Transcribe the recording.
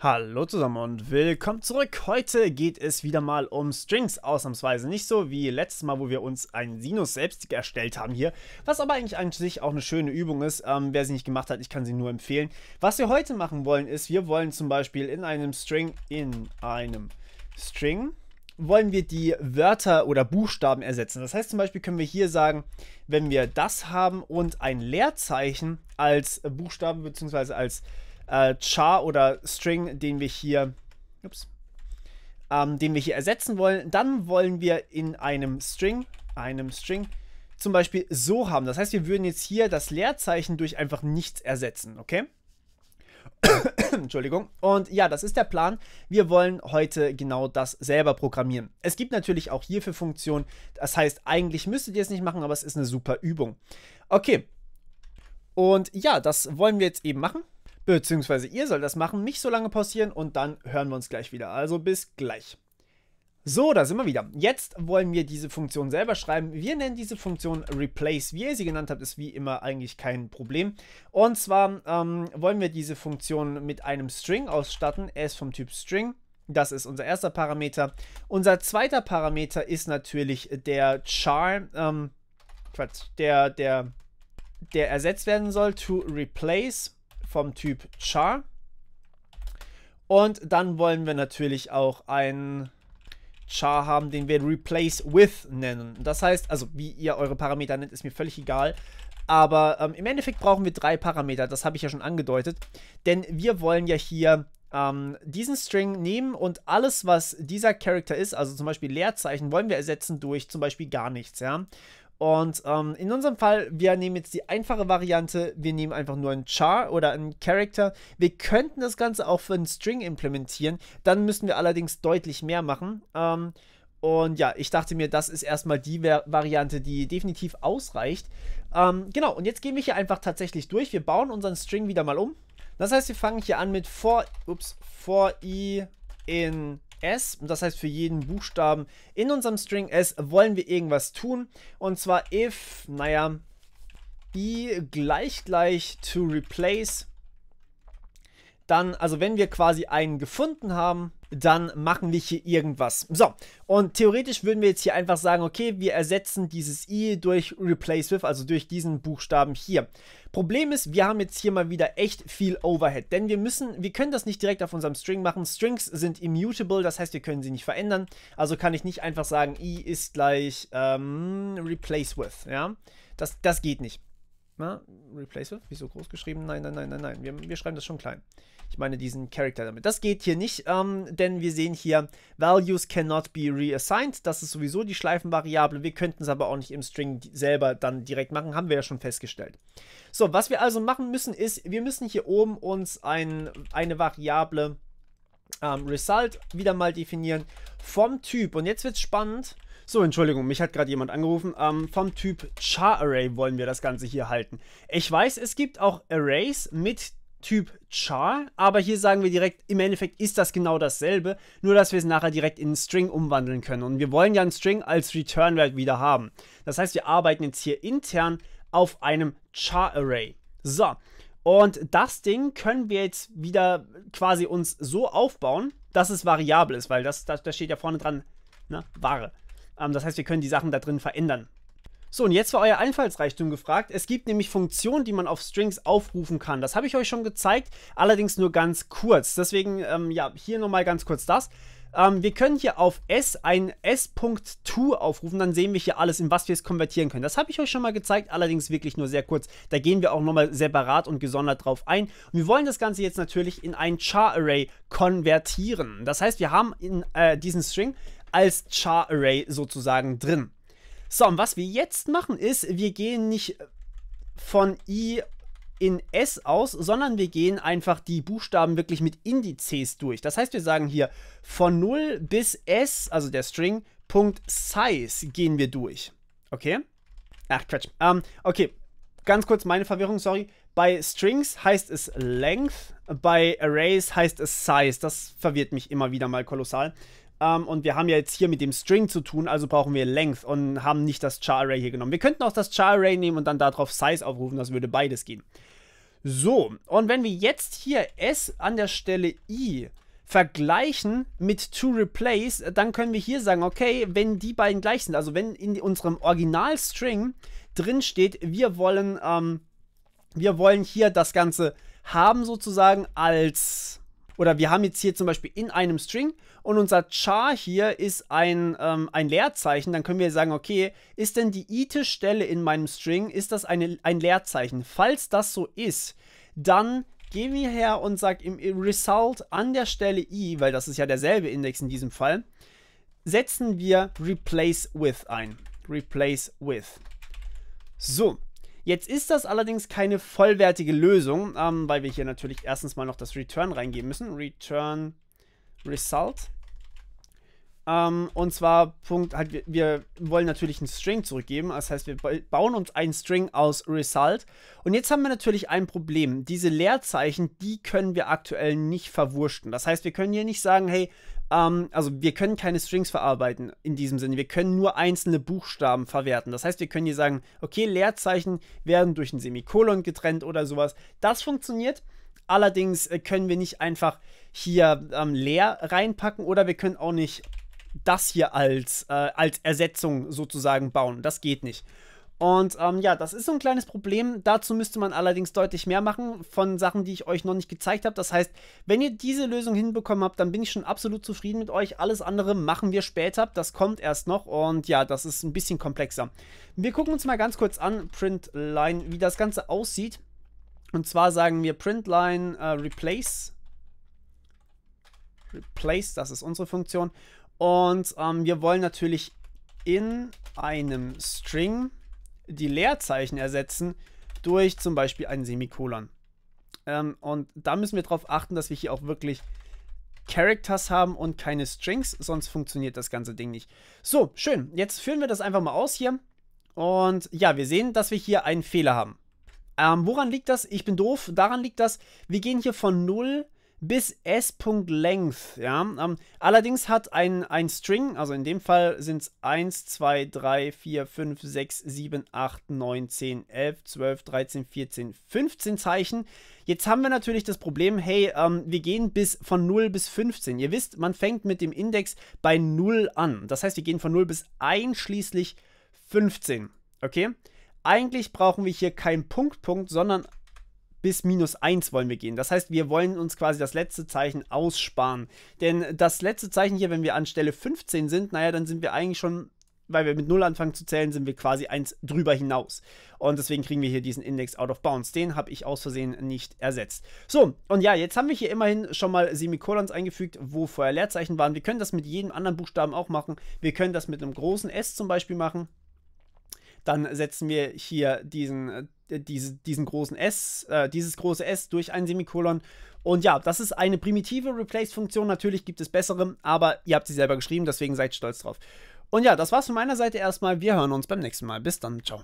Hallo zusammen und willkommen zurück. Heute geht es wieder mal um Strings, ausnahmsweise nicht so wie letztes Mal, wo wir uns einen Sinus selbst erstellt haben hier, was aber eigentlich an sich auch eine schöne Übung ist. Ähm, wer sie nicht gemacht hat, ich kann sie nur empfehlen. Was wir heute machen wollen ist, wir wollen zum Beispiel in einem String, in einem String, wollen wir die Wörter oder Buchstaben ersetzen. Das heißt zum Beispiel können wir hier sagen, wenn wir das haben und ein Leerzeichen als Buchstabe bzw. als äh, äh, Char oder String, den wir hier, ups, ähm, den wir hier ersetzen wollen. Dann wollen wir in einem String, einem String, zum Beispiel so haben. Das heißt, wir würden jetzt hier das Leerzeichen durch einfach nichts ersetzen, okay? Entschuldigung. Und ja, das ist der Plan. Wir wollen heute genau das selber programmieren. Es gibt natürlich auch hierfür Funktionen. Das heißt, eigentlich müsstet ihr es nicht machen, aber es ist eine super Übung. Okay. Und ja, das wollen wir jetzt eben machen. Beziehungsweise ihr sollt das machen, mich so lange pausieren und dann hören wir uns gleich wieder. Also bis gleich. So, da sind wir wieder. Jetzt wollen wir diese Funktion selber schreiben. Wir nennen diese Funktion replace. Wie ihr sie genannt habt, ist wie immer eigentlich kein Problem. Und zwar ähm, wollen wir diese Funktion mit einem String ausstatten. Er ist vom Typ String. Das ist unser erster Parameter. Unser zweiter Parameter ist natürlich der char, ähm, Quatsch, der, der, der ersetzt werden soll to replace vom Typ Char. Und dann wollen wir natürlich auch einen Char haben, den wir Replace With nennen. Das heißt, also wie ihr eure Parameter nennt, ist mir völlig egal. Aber ähm, im Endeffekt brauchen wir drei Parameter, das habe ich ja schon angedeutet. Denn wir wollen ja hier ähm, diesen String nehmen und alles, was dieser Charakter ist, also zum Beispiel Leerzeichen, wollen wir ersetzen durch zum Beispiel gar nichts, ja. Und ähm, in unserem Fall, wir nehmen jetzt die einfache Variante, wir nehmen einfach nur einen Char oder einen Character. Wir könnten das Ganze auch für einen String implementieren, dann müssen wir allerdings deutlich mehr machen. Ähm, und ja, ich dachte mir, das ist erstmal die Variante, die definitiv ausreicht. Ähm, genau, und jetzt gehen wir hier einfach tatsächlich durch. Wir bauen unseren String wieder mal um. Das heißt, wir fangen hier an mit for, ups, for i in S. Und das heißt, für jeden Buchstaben in unserem String S wollen wir irgendwas tun. Und zwar if, naja, i gleich gleich to replace. Dann, also wenn wir quasi einen gefunden haben, dann machen wir hier irgendwas. So, und theoretisch würden wir jetzt hier einfach sagen, okay, wir ersetzen dieses i durch replace with, also durch diesen Buchstaben hier. Problem ist, wir haben jetzt hier mal wieder echt viel Overhead, denn wir müssen, wir können das nicht direkt auf unserem String machen. Strings sind immutable, das heißt, wir können sie nicht verändern. Also kann ich nicht einfach sagen, i ist gleich ähm, replace with, ja. Das, das geht nicht. Na, replace Wieso groß geschrieben? Nein, nein, nein, nein, nein. Wir, wir, schreiben das schon klein. Ich meine diesen Charakter damit. Das geht hier nicht, ähm, denn wir sehen hier, values cannot be reassigned. Das ist sowieso die Schleifenvariable. Wir könnten es aber auch nicht im String selber dann direkt machen. Haben wir ja schon festgestellt. So, was wir also machen müssen, ist, wir müssen hier oben uns ein, eine Variable ähm, Result wieder mal definieren vom Typ. Und jetzt wird es spannend. So, Entschuldigung, mich hat gerade jemand angerufen. Ähm, vom Typ Char Array wollen wir das Ganze hier halten. Ich weiß, es gibt auch Arrays mit Typ Char, aber hier sagen wir direkt, im Endeffekt ist das genau dasselbe, nur dass wir es nachher direkt in einen String umwandeln können. Und wir wollen ja einen String als Return Wert wieder haben. Das heißt, wir arbeiten jetzt hier intern auf einem Char Array. So, und das Ding können wir jetzt wieder quasi uns so aufbauen, dass es variabel ist, weil das, da, steht ja vorne dran, ne, Ware. Ähm, das heißt, wir können die Sachen da drin verändern. So, und jetzt war euer Einfallsreichtum gefragt. Es gibt nämlich Funktionen, die man auf Strings aufrufen kann. Das habe ich euch schon gezeigt, allerdings nur ganz kurz. Deswegen, ähm, ja, hier nochmal ganz kurz das. Ähm, wir können hier auf S ein S.to aufrufen, dann sehen wir hier alles, in was wir es konvertieren können. Das habe ich euch schon mal gezeigt, allerdings wirklich nur sehr kurz. Da gehen wir auch nochmal separat und gesondert drauf ein. Und wir wollen das Ganze jetzt natürlich in ein Char-Array konvertieren. Das heißt, wir haben in äh, diesen String als Char-Array sozusagen drin. So, und was wir jetzt machen ist, wir gehen nicht von i in S aus, sondern wir gehen einfach die Buchstaben wirklich mit Indizes durch. Das heißt, wir sagen hier von 0 bis S, also der String, Punkt Size gehen wir durch. Okay? Ach, Quatsch. Ähm, okay, ganz kurz meine Verwirrung, sorry. Bei Strings heißt es Length, bei Arrays heißt es Size. Das verwirrt mich immer wieder mal kolossal. Um, ähm, und wir haben ja jetzt hier mit dem String zu tun, also brauchen wir Length und haben nicht das Char Array hier genommen. Wir könnten auch das Char Array nehmen und dann darauf Size aufrufen, das würde beides gehen. So, und wenn wir jetzt hier S an der Stelle I vergleichen mit toReplace, dann können wir hier sagen, okay, wenn die beiden gleich sind, also wenn in unserem Original-String drin steht, wir wollen, ähm, wir wollen hier das Ganze haben sozusagen als oder wir haben jetzt hier zum Beispiel in einem String und unser Char hier ist ein, ähm, ein Leerzeichen, dann können wir sagen, okay, ist denn die ite Stelle in meinem String, ist das eine, ein Leerzeichen? Falls das so ist, dann gehen wir her und sagen im Result an der Stelle i, weil das ist ja derselbe Index in diesem Fall, setzen wir replace with ein. Replace with. So, Jetzt ist das allerdings keine vollwertige Lösung, ähm, weil wir hier natürlich erstens mal noch das Return reingeben müssen. Return Result. Ähm, und zwar Punkt halt, wir, wir, wollen natürlich einen String zurückgeben. Das heißt, wir bauen uns einen String aus Result. Und jetzt haben wir natürlich ein Problem. Diese Leerzeichen, die können wir aktuell nicht verwurschten. Das heißt, wir können hier nicht sagen, hey, ähm, also wir können keine Strings verarbeiten in diesem Sinne. Wir können nur einzelne Buchstaben verwerten. Das heißt, wir können hier sagen, okay, Leerzeichen werden durch ein Semikolon getrennt oder sowas. Das funktioniert. Allerdings äh, können wir nicht einfach hier ähm, leer reinpacken oder wir können auch nicht das hier als, äh, als Ersetzung sozusagen bauen. Das geht nicht. Und ähm, ja, das ist so ein kleines Problem. Dazu müsste man allerdings deutlich mehr machen von Sachen, die ich euch noch nicht gezeigt habe. Das heißt, wenn ihr diese Lösung hinbekommen habt, dann bin ich schon absolut zufrieden mit euch. Alles andere machen wir später. Das kommt erst noch und ja, das ist ein bisschen komplexer. Wir gucken uns mal ganz kurz an, Printline, wie das Ganze aussieht. Und zwar sagen wir Printline äh, Replace. Replace, das ist unsere Funktion. Und ähm, wir wollen natürlich in einem String die Leerzeichen ersetzen durch zum Beispiel ein Semikolon. Ähm, und da müssen wir darauf achten, dass wir hier auch wirklich Characters haben und keine Strings, sonst funktioniert das ganze Ding nicht. So, schön. Jetzt führen wir das einfach mal aus hier. Und ja, wir sehen, dass wir hier einen Fehler haben. Ähm, woran liegt das? Ich bin doof. Daran liegt das, wir gehen hier von 0 bis s.length. Ja? Ähm, allerdings hat ein, ein String, also in dem Fall sind es 1, 2, 3, 4, 5, 6, 7, 8, 9, 10, 11, 12, 13, 14, 15 Zeichen. Jetzt haben wir natürlich das Problem, hey, ähm, wir gehen bis von 0 bis 15. Ihr wisst, man fängt mit dem Index bei 0 an. Das heißt, wir gehen von 0 bis einschließlich 15. Okay? Eigentlich brauchen wir hier keinen Punkt, -Punkt, sondern bis minus 1 wollen wir gehen. Das heißt, wir wollen uns quasi das letzte Zeichen aussparen. Denn das letzte Zeichen hier, wenn wir an Stelle 15 sind, naja, dann sind wir eigentlich schon, weil wir mit 0 anfangen zu zählen, sind wir quasi 1 drüber hinaus. Und deswegen kriegen wir hier diesen Index out of bounds. Den habe ich aus Versehen nicht ersetzt. So, und ja, jetzt haben wir hier immerhin schon mal Semikolons eingefügt, wo vorher Leerzeichen waren. Wir können das mit jedem anderen Buchstaben auch machen. Wir können das mit einem großen S zum Beispiel machen. Dann setzen wir hier diesen diese, diesen großen S, äh, dieses große S durch ein Semikolon. Und ja, das ist eine primitive Replace-Funktion. Natürlich gibt es bessere, aber ihr habt sie selber geschrieben, deswegen seid stolz drauf. Und ja, das war's von meiner Seite erstmal. Wir hören uns beim nächsten Mal. Bis dann. Ciao.